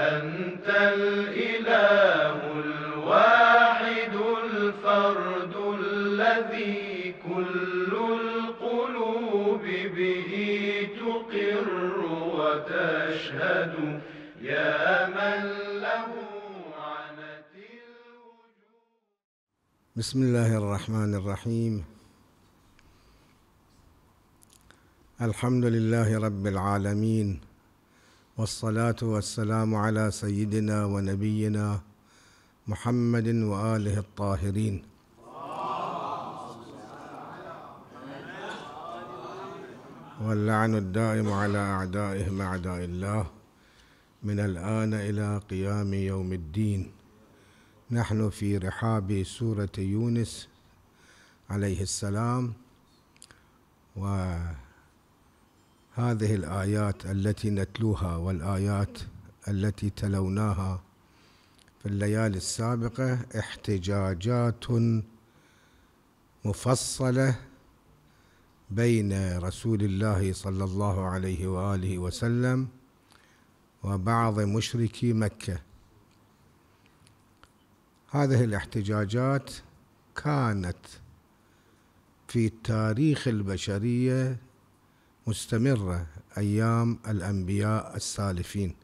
أنت الإله الواحد الفرد الذي كل القلوب به تقر وتشهد يا من له عنت الوجود بسم الله الرحمن الرحيم الحمد لله رب العالمين والصلاة والسلام على سيدنا ونبينا محمد وآله الطاهرين واللعن الدائم على أعدائهم أعداء الله من الآن إلى قيام يوم الدين نحن في رحاب سورة يونس عليه السلام و هذه الآيات التي نتلوها والآيات التي تلوناها في الليالي السابقة احتجاجات مفصلة بين رسول الله صلى الله عليه وآله وسلم وبعض مشركي مكة هذه الاحتجاجات كانت في تاريخ البشرية مستمرة أيام الأنبياء السالفين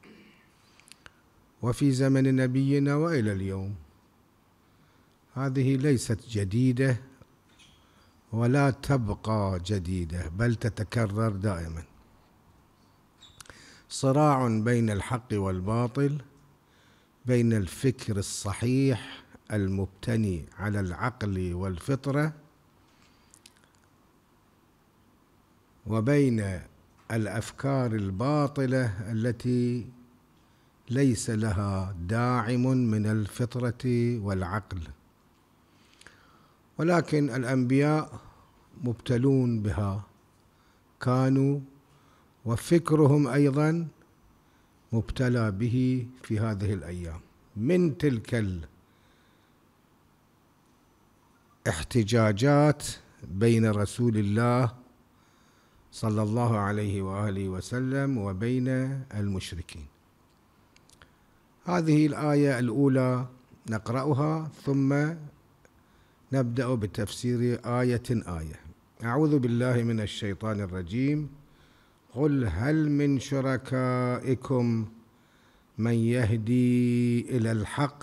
وفي زمن نبينا وإلى اليوم هذه ليست جديدة ولا تبقى جديدة بل تتكرر دائما صراع بين الحق والباطل بين الفكر الصحيح المبتني على العقل والفطره وبين الافكار الباطله التي ليس لها داعم من الفطره والعقل ولكن الانبياء مبتلون بها كانوا وفكرهم ايضا مبتلى به في هذه الايام من تلك الاحتجاجات بين رسول الله صلى الله عليه واله وسلم وبين المشركين. هذه الايه الاولى نقراها ثم نبدا بتفسير ايه ايه. اعوذ بالله من الشيطان الرجيم. قل هل من شركائكم من يهدي الى الحق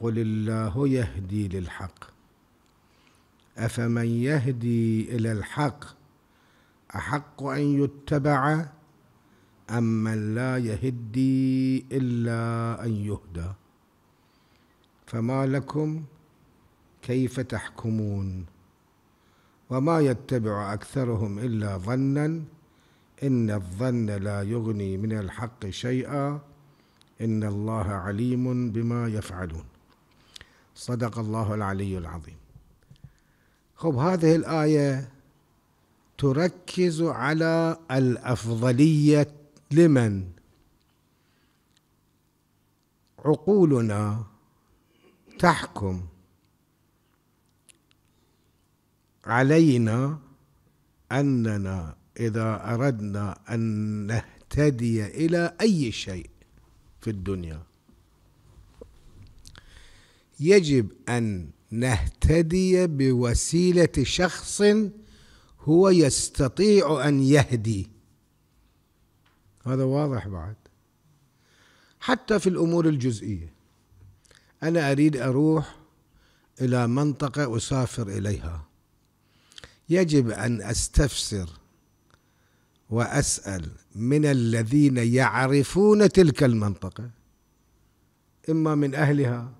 قل الله يهدي للحق افمن يهدي الى الحق أحق أن يتبع أم من لا يهدي إلا أن يهدى فما لكم كيف تحكمون وما يتبع أكثرهم إلا ظنا إن الظن لا يغني من الحق شيئا إن الله عليم بما يفعلون صدق الله العلي العظيم خب هذه الآية تركز على الافضليه لمن عقولنا تحكم علينا اننا اذا اردنا ان نهتدي الى اي شيء في الدنيا يجب ان نهتدي بوسيله شخص هو يستطيع ان يهدي هذا واضح بعد حتى في الامور الجزئيه انا اريد اروح الى منطقه اسافر اليها يجب ان استفسر واسال من الذين يعرفون تلك المنطقه اما من اهلها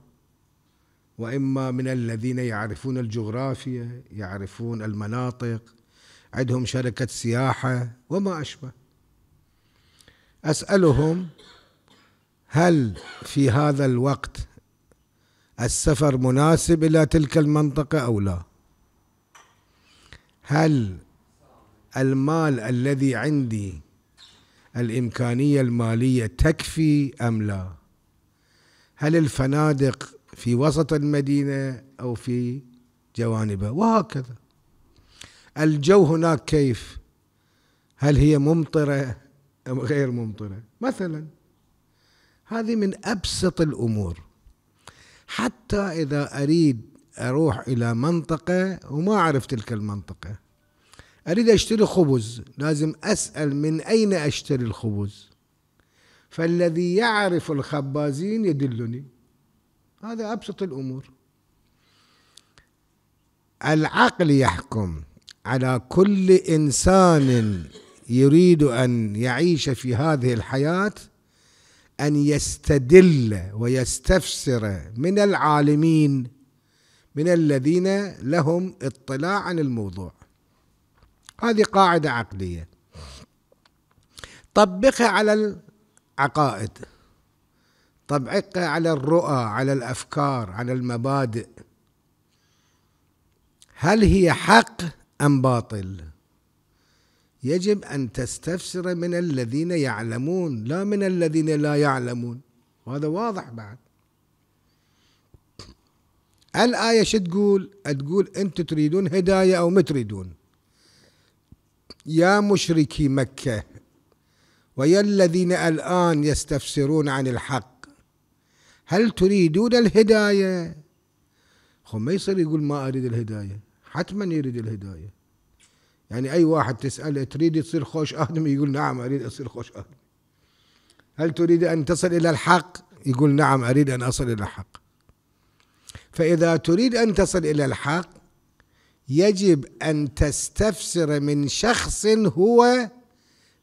واما من الذين يعرفون الجغرافيا يعرفون المناطق عندهم شركة سياحة وما أشبه أسألهم هل في هذا الوقت السفر مناسب إلى تلك المنطقة أو لا هل المال الذي عندي الإمكانية المالية تكفي أم لا هل الفنادق في وسط المدينة أو في جوانبها وهكذا الجو هناك كيف هل هي ممطرة أم غير ممطرة مثلا هذه من أبسط الأمور حتى إذا أريد أروح إلى منطقة وما أعرف تلك المنطقة أريد أشتري خبز لازم أسأل من أين أشتري الخبز فالذي يعرف الخبازين يدلني هذا أبسط الأمور العقل يحكم على كل انسان يريد ان يعيش في هذه الحياه ان يستدل ويستفسر من العالمين من الذين لهم اطلاع عن الموضوع هذه قاعده عقليه طبقها على العقائد طبقها على الرؤى على الافكار على المبادئ هل هي حق أم باطل يجب أن تستفسر من الذين يعلمون لا من الذين لا يعلمون وهذا واضح بعد الآية شو تقول تقول أنتم تريدون هداية أو ما تريدون يا مشركي مكة ويا الذين الآن يستفسرون عن الحق هل تريدون الهداية خم ما يصير يقول ما أريد الهداية حتما يريد الهداية يعني أي واحد تسأله تريد تصير خوش آدم يقول نعم أريد أصير خوش آدم هل تريد أن تصل إلى الحق يقول نعم أريد أن أصل إلى الحق فإذا تريد أن تصل إلى الحق يجب أن تستفسر من شخص هو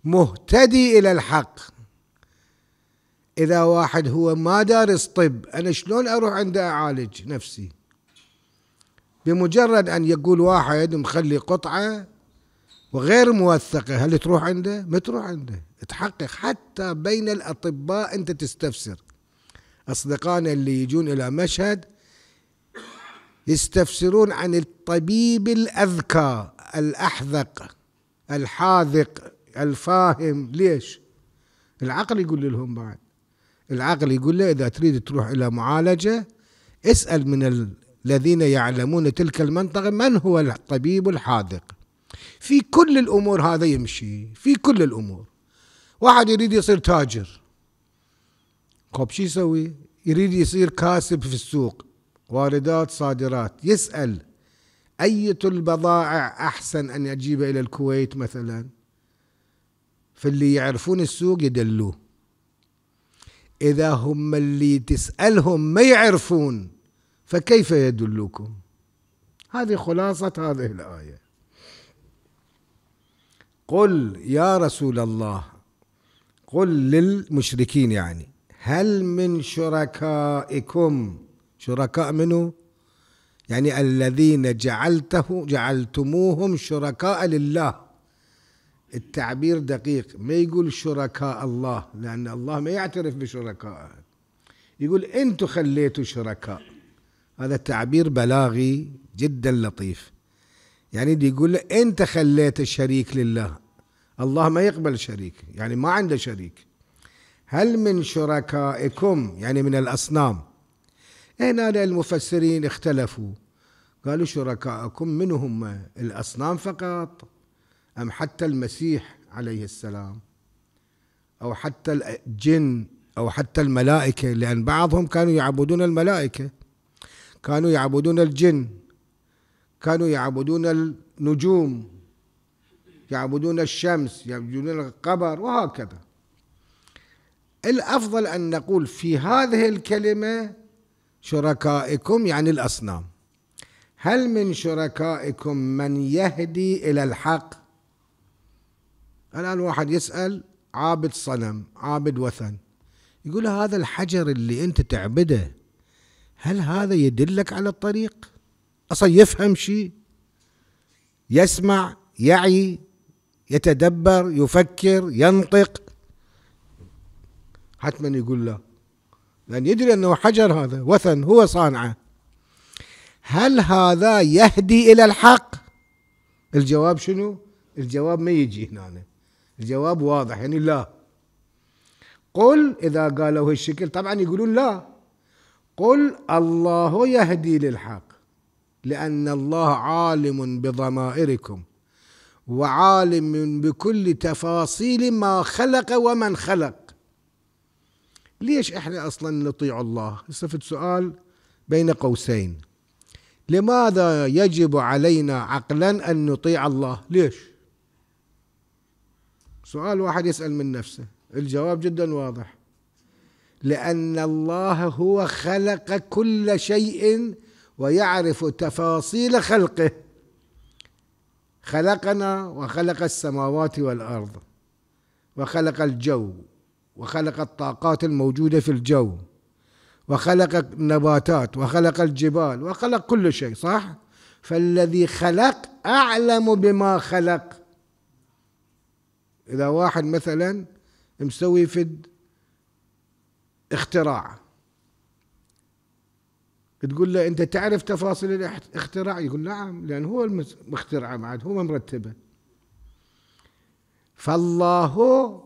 مهتدي إلى الحق إذا واحد هو ما دارس طب أنا شلون أروح عنده أعالج نفسي بمجرد أن يقول واحد مخلي قطعة وغير موثقة هل تروح عنده؟ ما تروح عنده تحقق حتى بين الأطباء أنت تستفسر أصدقائنا اللي يجون إلى مشهد يستفسرون عن الطبيب الأذكى الأحذق الحاذق الفاهم ليش العقل يقول لهم بعد العقل يقول له إذا تريد تروح إلى معالجة اسأل من الذين يعلمون تلك المنطقة من هو الطبيب الحاذق في كل الأمور هذا يمشي في كل الأمور واحد يريد يصير تاجر كوب طيب شو يسوي يريد يصير كاسب في السوق واردات صادرات يسأل أية البضائع أحسن أن أجيب إلى الكويت مثلا فاللي يعرفون السوق يدلوه إذا هم اللي تسألهم ما يعرفون فكيف يدلكم هذه خلاصة هذه الآية قل يا رسول الله قل للمشركين يعني هل من شركائكم شركاء منه يعني الذين جعلته جعلتموهم شركاء لله التعبير دقيق ما يقول شركاء الله لأن الله ما يعترف بشركائه يقول أنتم خليتوا شركاء هذا تعبير بلاغي جدا لطيف يعني دي يقول له انت خليت الشريك لله الله ما يقبل شريك يعني ما عنده شريك هل من شركائكم يعني من الأصنام هنا إيه المفسرين اختلفوا قالوا شركائكم من هم الأصنام فقط أم حتى المسيح عليه السلام أو حتى الجن أو حتى الملائكة لأن بعضهم كانوا يعبدون الملائكة كانوا يعبدون الجن كانوا يعبدون النجوم يعبدون الشمس يعبدون القبر وهكذا الافضل ان نقول في هذه الكلمه شركائكم يعني الاصنام هل من شركائكم من يهدي الى الحق الان واحد يسال عابد صنم عابد وثن يقول هذا الحجر اللي انت تعبده هل هذا يدلك على الطريق اصلا يفهم شيء يسمع يعي يتدبر يفكر ينطق حتما يقول لا لأن يدري أنه حجر هذا وثن هو صانعه هل هذا يهدي إلى الحق الجواب شنو الجواب ما يجي هنا الجواب واضح يعني لا قل إذا قالوا هالشكل طبعا يقولون لا قل الله يهدي للحق لان الله عالم بضمائركم وعالم بكل تفاصيل ما خلق ومن خلق ليش احنا اصلا نطيع الله صفت سؤال بين قوسين لماذا يجب علينا عقلا ان نطيع الله ليش سؤال واحد يسال من نفسه الجواب جدا واضح لان الله هو خلق كل شيء ويعرف تفاصيل خلقه خلقنا وخلق السماوات والارض وخلق الجو وخلق الطاقات الموجوده في الجو وخلق النباتات وخلق الجبال وخلق كل شيء صح فالذي خلق اعلم بما خلق اذا واحد مثلا مسوي في اختراع تقول له انت تعرف تفاصيل الاختراع يقول نعم لان هو المخترع بعد هو مرتبه فالله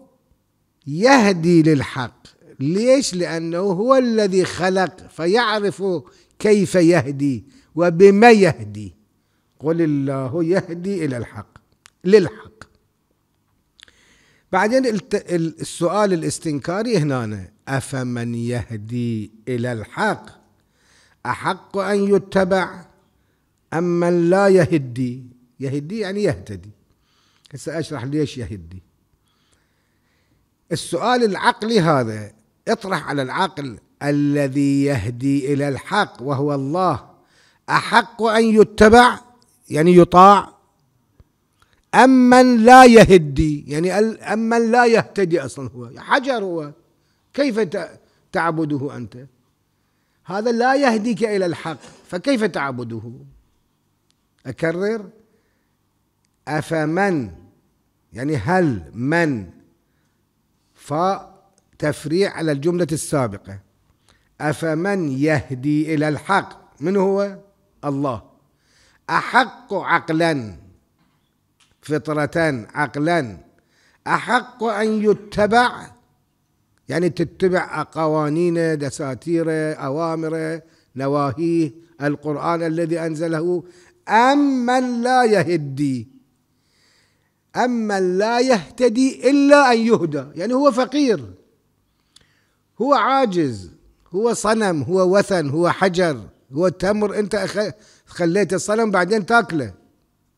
يهدي للحق ليش لانه هو الذي خلق فيعرف كيف يهدي وبما يهدي قل الله يهدي الى الحق للحق بعدين السؤال الاستنكاري هنا أفمن يهدي إلى الحق أحق أن يتبع أم من لا يهدي يهدي يعني يهتدي هسه أشرح ليش يهدي السؤال العقلي هذا اطرح على العقل الذي يهدي إلى الحق وهو الله أحق أن يتبع يعني يطاع أمن لا يهدي يعني أمن لا يهتدي أصلا هو حجر هو كيف تعبده أنت هذا لا يهديك إلى الحق فكيف تعبده أكرر أفمن يعني هل من فتفريع على الجملة السابقة أفمن يهدي إلى الحق من هو الله أحق عقلا فطرة عقلا أحق أن يتبع يعني تتبع قوانينه دساتيره أوامره نواهيه القرآن الذي أنزله أم من لا يهدي أم من لا يهتدي إلا أن يهدى يعني هو فقير هو عاجز هو صنم هو وثن هو حجر هو تمر أنت خليت الصنم بعدين تاكله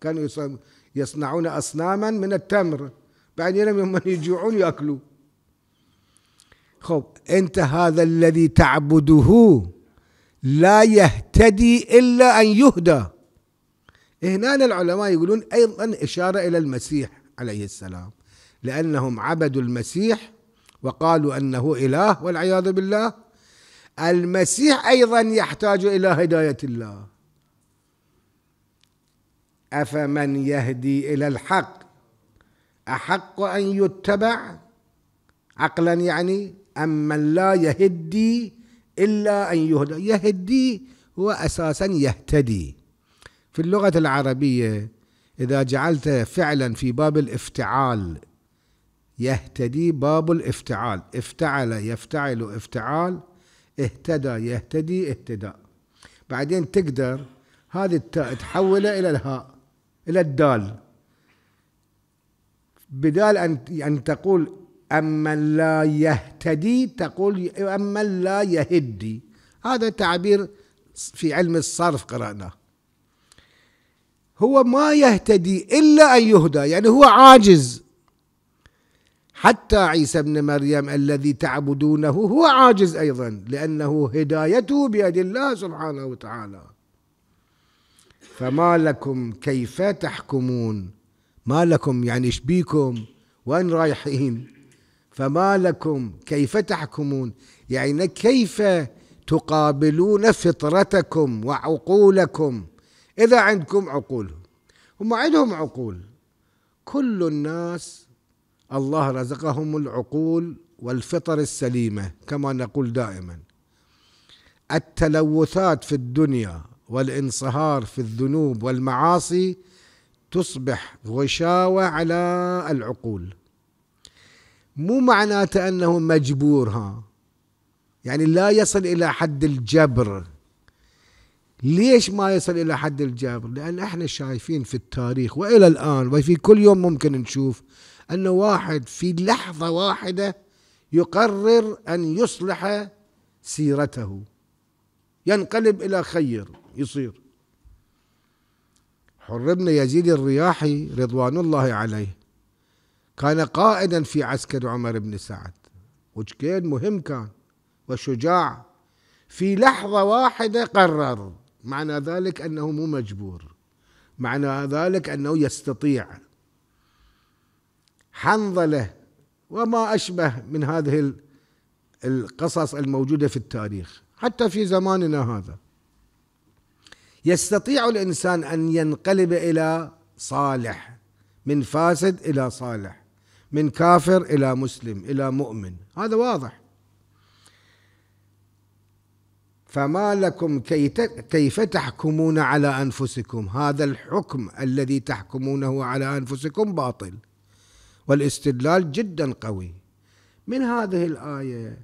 كانوا يسمون يصنعون أصناما من التمر بعدين لما يجوعون يأكلوا خب أنت هذا الذي تعبده لا يهتدي إلا أن يهدى هنا العلماء يقولون أيضا إشارة إلى المسيح عليه السلام لأنهم عبدوا المسيح وقالوا أنه إله والعياذ بالله المسيح أيضا يحتاج إلى هداية الله افمن يهدي الى الحق احق ان يتبع عقلا يعني أم من لا يهدي إلا أن يهدى يهدي هو أساسا يهتدي في اللغة العربية إذا جعلت فعلا في باب الافتعال يهتدي باب الافتعال افتعل يفتعل افتعال اهتدى يهتدي اهتداء بعدين تقدر هذه التاء تحولها إلى الهاء إلى الدال بدال أن أن تقول أما لا يهتدي تقول أما لا يهدي هذا تعبير في علم الصرف قرأناه هو ما يهتدي إلا أن يهدى يعني هو عاجز حتى عيسى ابن مريم الذي تعبدونه هو عاجز أيضا لأنه هدايته بيد الله سبحانه وتعالى فما لكم كيف تحكمون ما لكم يعني شبيكم وين رايحين فما لكم كيف تحكمون يعني كيف تقابلون فطرتكم وعقولكم إذا عندكم عقول هم عندهم عقول كل الناس الله رزقهم العقول والفطر السليمة كما نقول دائما التلوثات في الدنيا والانصهار في الذنوب والمعاصي تصبح غشاوة على العقول مو معناته أنه مجبور ها يعني لا يصل إلى حد الجبر ليش ما يصل إلى حد الجبر لأن احنا شايفين في التاريخ وإلى الآن وفي كل يوم ممكن نشوف أن واحد في لحظة واحدة يقرر أن يصلح سيرته ينقلب إلى خير يصير حر بن يزيد الرياحي رضوان الله عليه كان قائدا في عسكر عمر بن سعد وشكيد مهم كان وشجاع في لحظة واحدة قرر معنى ذلك أنه مو مجبور معنى ذلك أنه يستطيع حنظلة وما أشبه من هذه القصص الموجودة في التاريخ حتى في زماننا هذا يستطيع الانسان ان ينقلب الى صالح من فاسد الى صالح من كافر الى مسلم الى مؤمن هذا واضح فما لكم كيف تحكمون على انفسكم هذا الحكم الذي تحكمونه على انفسكم باطل والاستدلال جدا قوي من هذه الايه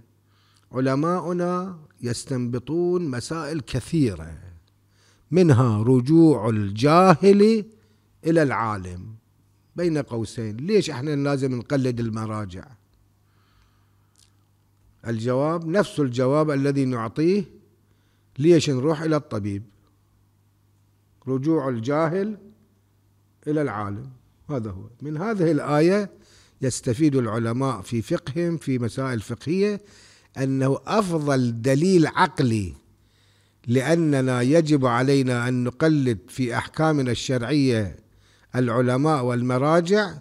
علماؤنا يستنبطون مسائل كثيره منها رجوع الجاهل إلى العالم بين قوسين ليش احنا لازم نقلد المراجع الجواب نفس الجواب الذي نعطيه ليش نروح إلى الطبيب رجوع الجاهل إلى العالم هذا هو من هذه الآية يستفيد العلماء في فقههم في مسائل فقهية أنه أفضل دليل عقلي لأننا يجب علينا أن نقلد في أحكامنا الشرعية العلماء والمراجع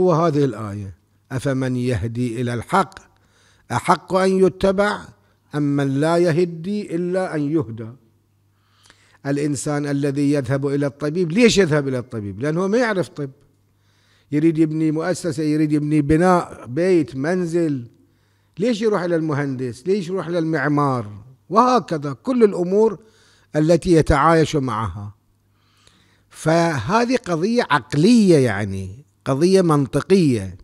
هو هذه الآية أفمن يهدي إلى الحق أحق أن يتبع أم من لا يهدي إلا أن يهدى الإنسان الذي يذهب إلى الطبيب ليش يذهب إلى الطبيب لأنه ما يعرف طب يريد يبني مؤسسة يريد يبني بناء بيت منزل ليش يروح إلى المهندس ليش يروح إلى المعمار وهكذا كل الأمور التي يتعايش معها فهذه قضية عقلية يعني قضية منطقية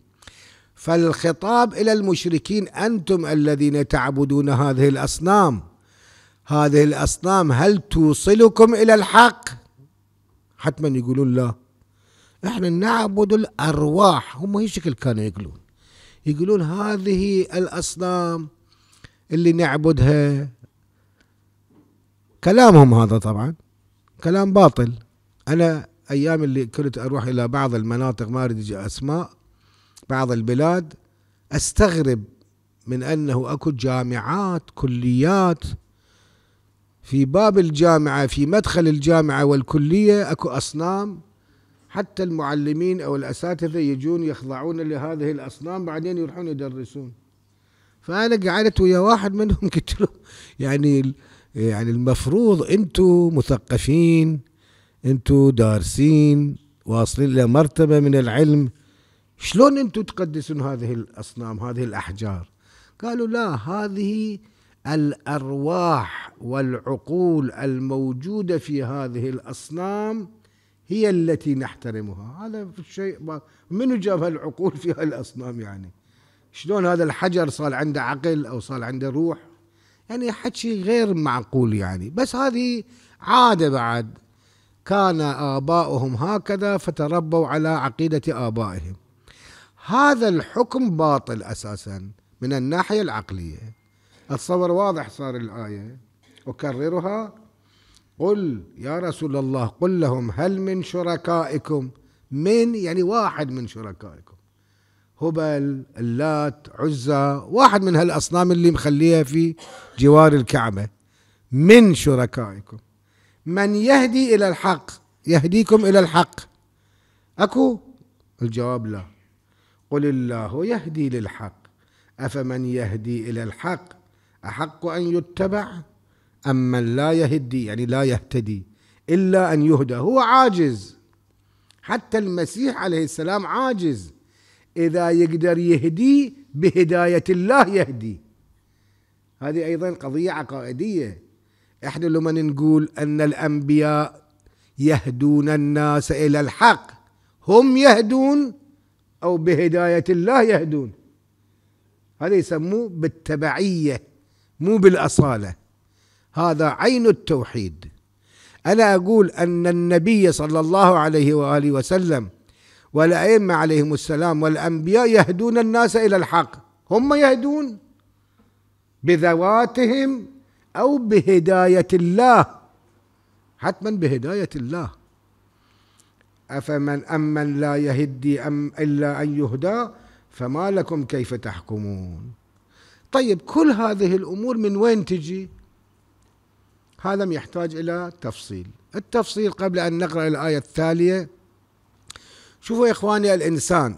فالخطاب إلى المشركين أنتم الذين تعبدون هذه الأصنام هذه الأصنام هل توصلكم إلى الحق حتما يقولون لا احنا نعبد الأرواح هم هي شكل كانوا يقولون يقولون هذه الأصنام اللي نعبدها كلامهم هذا طبعا كلام باطل انا ايام اللي كنت اروح الى بعض المناطق ما اريد اسماء بعض البلاد استغرب من انه اكو جامعات كليات في باب الجامعه في مدخل الجامعه والكليه اكو اصنام حتى المعلمين او الاساتذه يجون يخضعون لهذه الاصنام بعدين يروحون يدرسون فانا قعدت ويا واحد منهم قلت له يعني يعني المفروض انتوا مثقفين انتوا دارسين واصلين الى مرتبه من العلم شلون انتوا تقدسون هذه الاصنام هذه الاحجار قالوا لا هذه الارواح والعقول الموجوده في هذه الاصنام هي التي نحترمها هذا شيء منو جاب هالعقول في هالاصنام يعني شلون هذا الحجر صار عنده عقل او صار عنده روح يعني حكي غير معقول يعني بس هذه عادة بعد كان آباؤهم هكذا فتربوا على عقيدة آبائهم هذا الحكم باطل أساسا من الناحية العقلية الصور واضح صار الآية أكررها قل يا رسول الله قل لهم هل من شركائكم من يعني واحد من شركائكم هبل اللات عزة واحد من هالأصنام اللي مخليها في جوار الكعبة من شركائكم من يهدي إلى الحق يهديكم إلى الحق أكو الجواب لا قل الله يهدي للحق أفمن يهدي إلى الحق أحق أن يتبع أم من لا يهدي يعني لا يهتدي إلا أن يهدى هو عاجز حتى المسيح عليه السلام عاجز إذا يقدر يهدي بهداية الله يهدي هذه أيضا قضية عقائدية إحنا لما نقول أن الأنبياء يهدون الناس إلى الحق هم يهدون أو بهداية الله يهدون هذا يسموه بالتبعية مو بالأصالة هذا عين التوحيد أنا أقول أن النبي صلى الله عليه وآله وسلم والأئمة عليهم السلام والأنبياء يهدون الناس إلى الحق هم يهدون بذواتهم أو بهداية الله حتما بهداية الله أفمن أمن لا يهدي أم إلا أن يهدى فما لكم كيف تحكمون طيب كل هذه الأمور من وين تجي هذا يحتاج إلى تفصيل التفصيل قبل أن نقرأ الآية التالية شوفوا يا إخواني الإنسان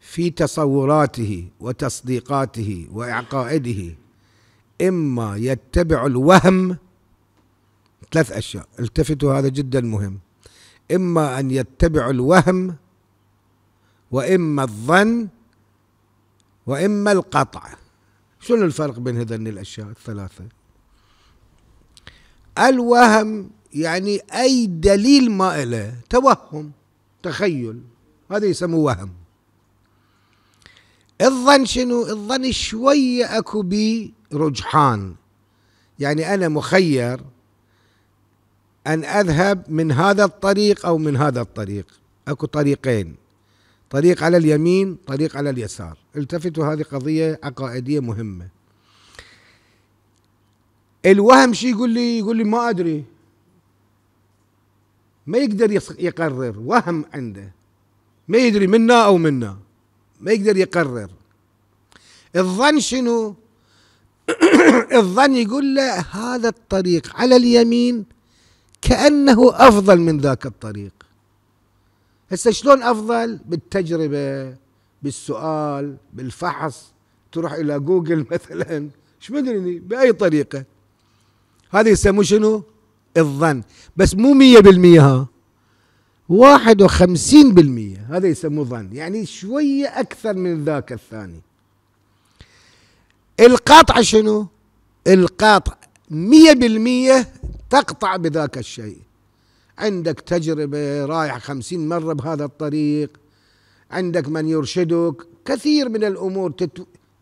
في تصوراته وتصديقاته وعقائده إما يتبع الوهم ثلاث أشياء التفتوا هذا جدا مهم إما أن يتبع الوهم وإما الظن وإما القطع شنو الفرق بين هذين الأشياء الثلاثة الوهم يعني أي دليل ما إله توهم تخيل هذا يسموه وهم الظن شنو الظن شوية أكو بي رجحان يعني أنا مخير أن أذهب من هذا الطريق أو من هذا الطريق أكو طريقين طريق على اليمين طريق على اليسار التفتوا هذه قضية عقائدية مهمة الوهم شي يقول لي يقول لي ما أدري ما يقدر يقرر وهم عنده ما يدري منا او منا ما يقدر يقرر الظن شنو الظن يقول له هذا الطريق على اليمين كأنه أفضل من ذاك الطريق هسه شلون أفضل بالتجربة بالسؤال بالفحص تروح إلى جوجل مثلا ايش مدري بأي طريقة هذا يسموه شنو الظن بس مو مية بالمية ها واحد وخمسين بالمية هذا يسموه ظن يعني شوية أكثر من ذاك الثاني القطع شنو القطع مية بالمية تقطع بذاك الشيء عندك تجربة رايح خمسين مرة بهذا الطريق عندك من يرشدك كثير من الأمور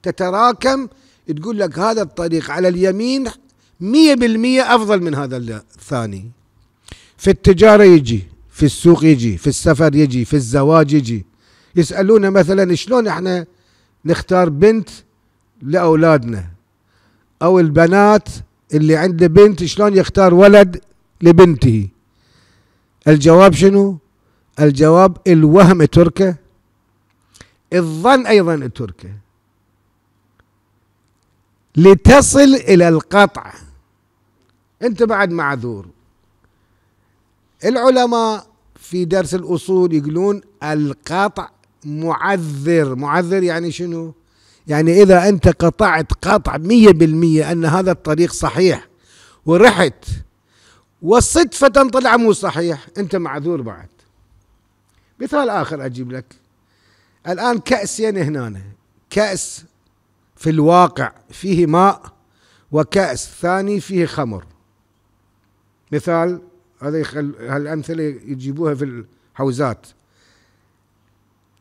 تتراكم تقول لك هذا الطريق على اليمين مية بالمية أفضل من هذا الثاني في التجارة يجي في السوق يجي في السفر يجي في الزواج يجي يسألونا مثلا شلون احنا نختار بنت لأولادنا أو البنات اللي عنده بنت شلون يختار ولد لبنته الجواب شنو الجواب الوهم تركه الظن أيضا تركه لتصل إلى القطع انت بعد معذور العلماء في درس الاصول يقولون القطع معذر معذر يعني شنو يعني اذا انت قطعت قطع مية بالمية ان هذا الطريق صحيح ورحت والصدفة طلع مو صحيح انت معذور بعد مثال اخر اجيب لك الان كأسين يعني هنا كأس في الواقع فيه ماء وكأس ثاني فيه خمر مثال هذا يخل هالامثله يجيبوها في الحوزات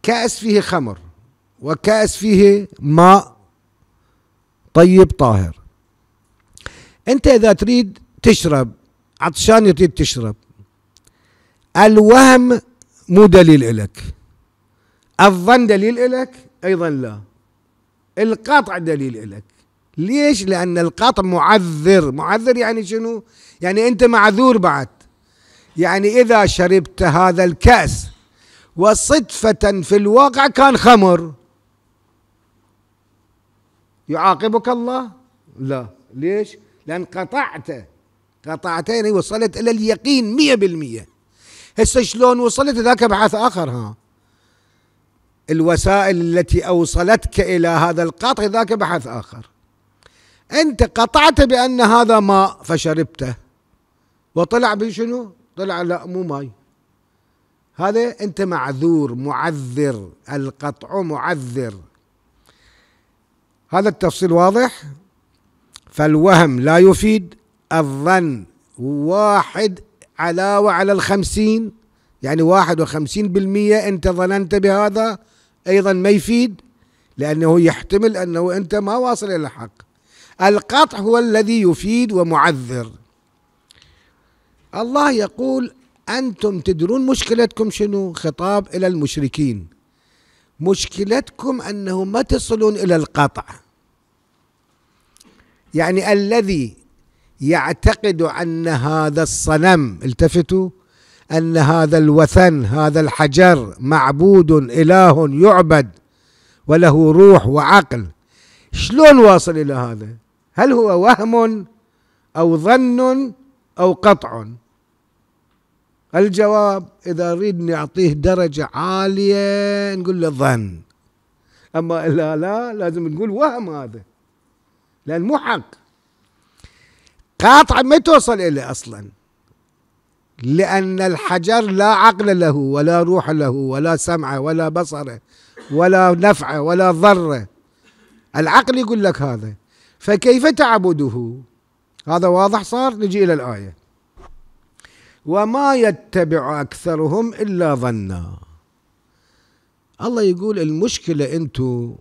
كاس فيه خمر وكاس فيه ماء طيب طاهر انت اذا تريد تشرب عطشان تريد تشرب الوهم مو دليل إلك الظن دليل إلك أيضا لا القطع دليل إلك ليش لأن القطع معذر معذر يعني شنو يعني أنت معذور بعد يعني إذا شربت هذا الكأس وصدفة في الواقع كان خمر يعاقبك الله لا ليش لأن قطعته قطعته أيوة، يعني وصلت إلى اليقين 100%. هسه شلون وصلت ذاك بحث آخر ها الوسائل التي أوصلتك إلى هذا القطع ذاك بحث آخر انت قطعت بان هذا ماء فشربته وطلع بشنو طلع لا مو ماي هذا انت معذور معذر القطع معذر هذا التفصيل واضح فالوهم لا يفيد الظن واحد علاوة على الخمسين يعني واحد وخمسين بالمية انت ظننت بهذا ايضا ما يفيد لانه يحتمل انه انت ما واصل الى الحق القطع هو الذي يفيد ومعذر الله يقول أنتم تدرون مشكلتكم شنو خطاب إلى المشركين مشكلتكم أنهم ما تصلون إلى القطع يعني الذي يعتقد أن هذا الصنم التفتوا أن هذا الوثن هذا الحجر معبود إله يعبد وله روح وعقل شلون واصل إلى هذا هل هو وهم او ظن او قطع الجواب اذا اريد نعطيه درجه عاليه نقول له ظن اما لا لا لازم نقول وهم هذا لان مو حق قاطع ما توصل اليه اصلا لان الحجر لا عقل له ولا روح له ولا سمعه ولا بصره ولا نفعه ولا ضره العقل يقول لك هذا فكيف تعبده هذا واضح صار نجي إلى الآية وما يتبع أكثرهم إلا ظنا الله يقول المشكلة أنتو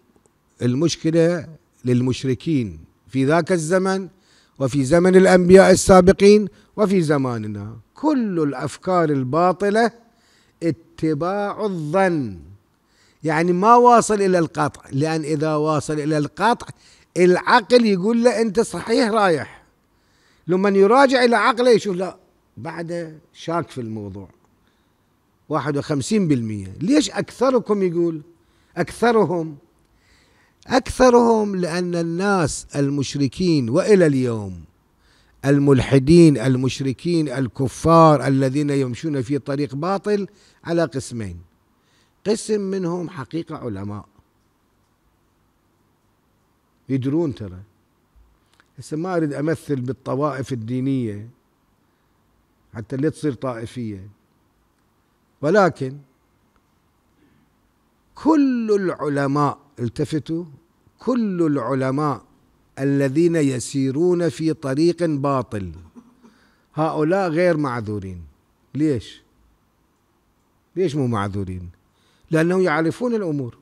المشكلة للمشركين في ذاك الزمن وفي زمن الأنبياء السابقين وفي زماننا كل الأفكار الباطلة اتباع الظن يعني ما واصل إلى القطع لأن إذا واصل إلى القطع العقل يقول له انت صحيح رايح لما يراجع الى عقله يشوف لا بعده شاك في الموضوع 51% ليش اكثركم يقول اكثرهم اكثرهم لان الناس المشركين والى اليوم الملحدين المشركين الكفار الذين يمشون في طريق باطل على قسمين قسم منهم حقيقه علماء يدرون ترى هسه ما اريد امثل بالطوائف الدينيه حتى لا تصير طائفيه ولكن كل العلماء التفتوا كل العلماء الذين يسيرون في طريق باطل هؤلاء غير معذورين ليش ليش مو معذورين لانهم يعرفون الامور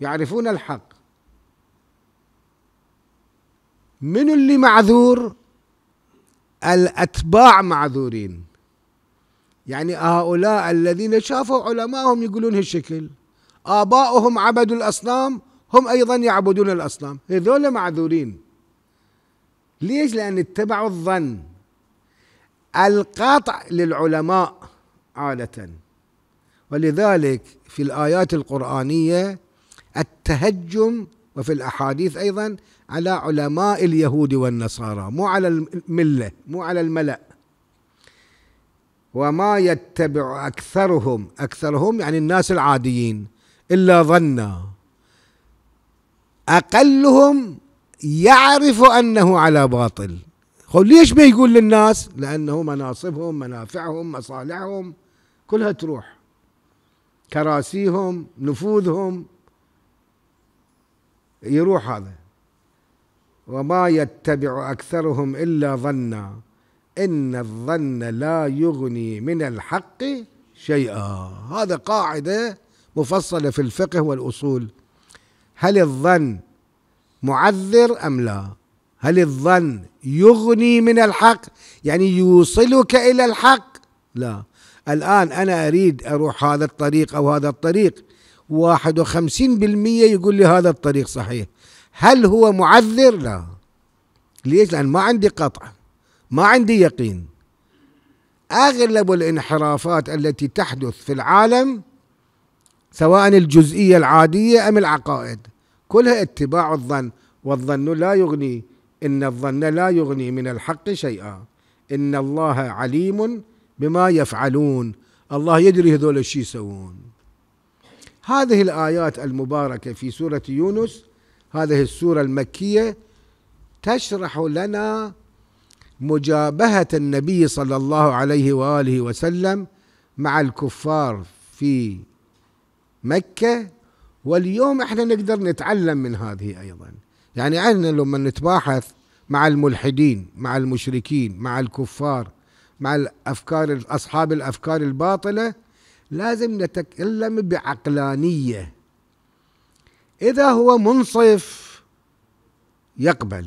يعرفون الحق من اللي معذور الأتباع معذورين يعني هؤلاء الذين شافوا علماءهم يقولون هالشكل آباؤهم عبدوا الأصنام هم أيضا يعبدون الأصنام هذول معذورين ليش لأن اتبعوا الظن القطع للعلماء عادة ولذلك في الآيات القرآنية التهجم وفي الأحاديث أيضا على علماء اليهود والنصارى مو على المله مو على الملأ وما يتبع اكثرهم اكثرهم يعني الناس العاديين الا ظنا اقلهم يعرف انه على باطل قل ليش ما يقول للناس لانه مناصبهم منافعهم مصالحهم كلها تروح كراسيهم نفوذهم يروح هذا وما يتبع اكثرهم الا ظنا ان الظن لا يغني من الحق شيئا هذا قاعده مفصله في الفقه والاصول هل الظن معذر ام لا هل الظن يغني من الحق يعني يوصلك الى الحق لا الان انا اريد اروح هذا الطريق او هذا الطريق 51% يقول لي هذا الطريق صحيح هل هو معذر لا ليش لأن ما عندي قطع ما عندي يقين أغلب الانحرافات التي تحدث في العالم سواء الجزئية العادية أم العقائد كلها اتباع الظن والظن لا يغني إن الظن لا يغني من الحق شيئا إن الله عليم بما يفعلون الله يدري هذول الشيء يسوون هذه الآيات المباركة في سورة يونس هذه السوره المكيه تشرح لنا مجابهه النبي صلى الله عليه واله وسلم مع الكفار في مكه واليوم احنا نقدر نتعلم من هذه ايضا يعني احنا لما نتباحث مع الملحدين مع المشركين مع الكفار مع الافكار اصحاب الافكار الباطله لازم نتكلم بعقلانيه إذا هو منصف يقبل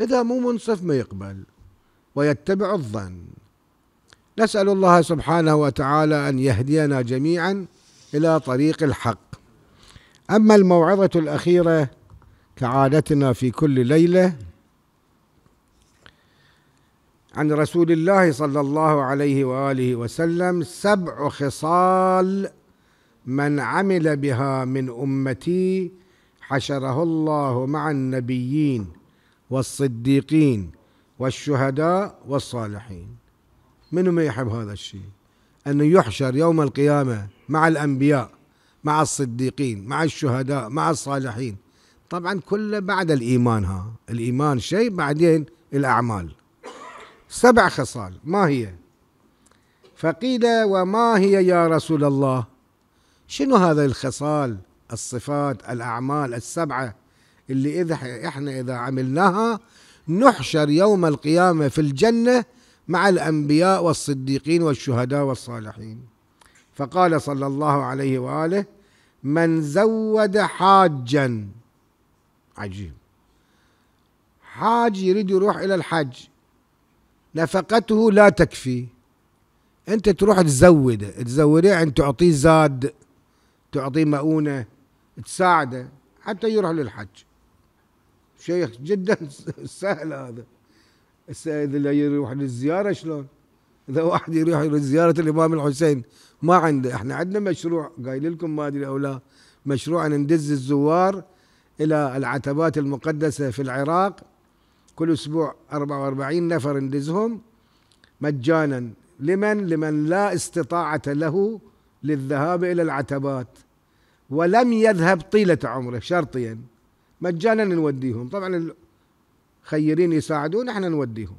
إذا مو منصف ما يقبل ويتبع الظن نسأل الله سبحانه وتعالى أن يهدينا جميعا إلى طريق الحق أما الموعظة الأخيرة كعادتنا في كل ليلة عن رسول الله صلى الله عليه وآله وسلم سبع خصال من عمل بها من امتي حشره الله مع النبيين والصديقين والشهداء والصالحين من ما يحب هذا الشيء انه يحشر يوم القيامه مع الانبياء مع الصديقين مع الشهداء مع الصالحين طبعا كله بعد الايمان ها الايمان شيء بعدين الاعمال سبع خصال ما هي فقيل وما هي يا رسول الله شنو هذا الخصال الصفات الأعمال السبعة اللي إذا إحنا إذا عملناها نحشر يوم القيامة في الجنة مع الأنبياء والصديقين والشهداء والصالحين فقال صلى الله عليه وآله من زود حاجا عجيب حاج يريد يروح إلى الحج نفقته لا تكفي أنت تروح تزوده تزوده أن يعني تعطيه زاد تعطيه مؤونة تساعده حتى يروح للحج شيخ جدا سهل هذا السيد اللي يروح للزيارة شلون إذا واحد يروح لزيارة الإمام الحسين ما عنده احنا عندنا مشروع قايل لكم ما أدري أو لا مشروع أن ندز الزوار إلى العتبات المقدسة في العراق كل أسبوع 44 نفر ندزهم مجانا لمن لمن لا استطاعة له للذهاب إلى العتبات ولم يذهب طيلة عمره شرطيا مجانا نوديهم طبعا الخيرين يساعدون احنا نوديهم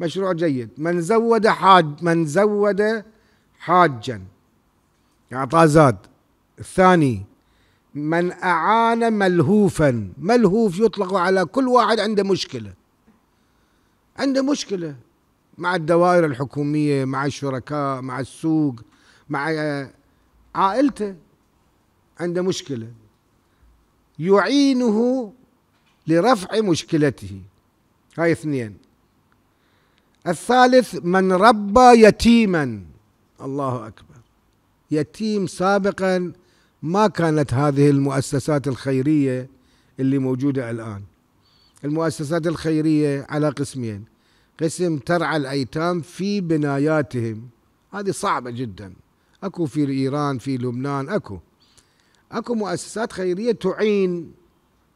مشروع جيد من زود حاج من زود حاجا اعطاه زاد الثاني من اعان ملهوفا ملهوف يطلق على كل واحد عنده مشكله عنده مشكله مع الدوائر الحكوميه مع الشركاء مع السوق مع عائلته عنده مشكلة يعينه لرفع مشكلته هاي اثنين الثالث من ربى يتيما الله أكبر يتيم سابقا ما كانت هذه المؤسسات الخيرية اللي موجودة الآن المؤسسات الخيرية على قسمين قسم ترعى الأيتام في بناياتهم هذه صعبة جدا أكو في إيران في لبنان أكو اكو مؤسسات خيريه تعين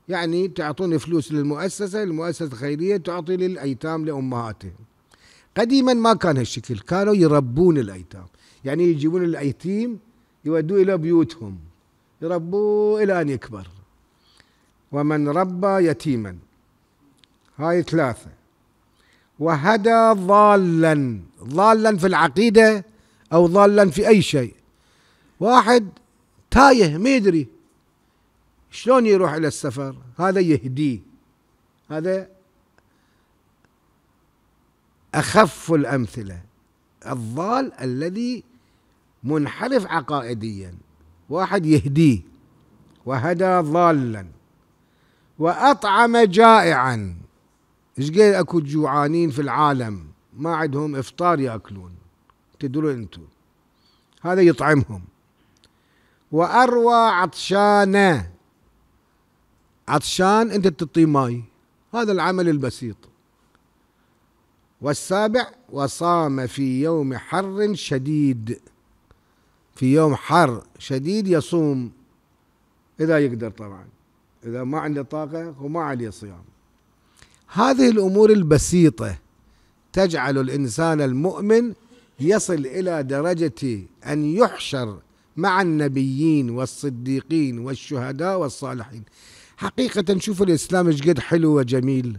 يعني تعطون فلوس للمؤسسه، المؤسسه الخيريه تعطي للايتام لامهاتهم. قديما ما كان هالشكل، كانوا يربون الايتام، يعني يجيبون الايتيم يودوه الى بيوتهم يربوه الى ان يكبر. ومن ربى يتيما هاي ثلاثه وهدى ضالا ضالا في العقيده او ضالا في اي شيء واحد تايه ما يدري شلون يروح الى السفر هذا يهديه هذا اخف الامثله الضال الذي منحرف عقائديا واحد يهديه وهدى ضالا واطعم جائعا ايش قال اكو جوعانين في العالم ما عندهم افطار ياكلون تدرون انتم هذا يطعمهم وأروى عطشانة عطشان أنت تعطيه ماي هذا العمل البسيط والسابع وصام في يوم حر شديد في يوم حر شديد يصوم إذا يقدر طبعا إذا ما عنده طاقة وما عليه صيام هذه الأمور البسيطة تجعل الإنسان المؤمن يصل إلى درجة أن يحشر مع النبيين والصديقين والشهداء والصالحين حقيقة شوف الإسلام ايش قد حلو وجميل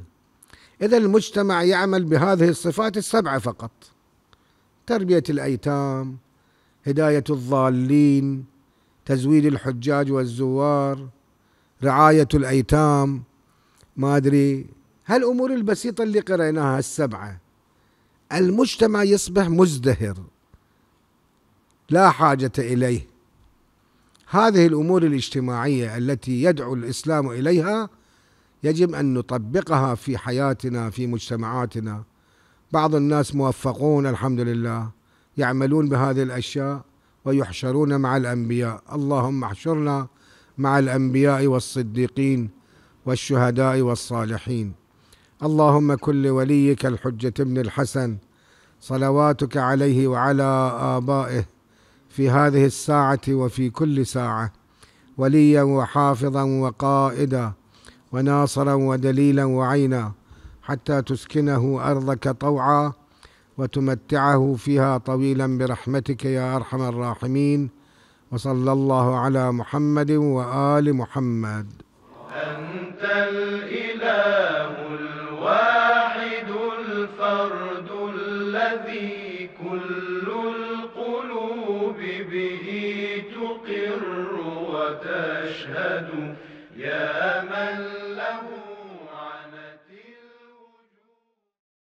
إذا المجتمع يعمل بهذه الصفات السبعة فقط تربية الأيتام هداية الضالين تزويد الحجاج والزوار رعاية الأيتام ما أدري هالأمور البسيطة اللي قريناها السبعة المجتمع يصبح مزدهر لا حاجة إليه هذه الأمور الاجتماعية التي يدعو الإسلام إليها يجب أن نطبقها في حياتنا في مجتمعاتنا بعض الناس موفقون الحمد لله يعملون بهذه الأشياء ويحشرون مع الأنبياء اللهم احشرنا مع الأنبياء والصديقين والشهداء والصالحين اللهم كن لوليك الحجة بن الحسن صلواتك عليه وعلى آبائه في هذه الساعه وفي كل ساعه وليا وحافظا وقائدا وناصرا ودليلا وعينا حتى تسكنه ارضك طوعا وتمتعه فيها طويلا برحمتك يا ارحم الراحمين وصلى الله على محمد وال محمد انت الاله يشهد يا من له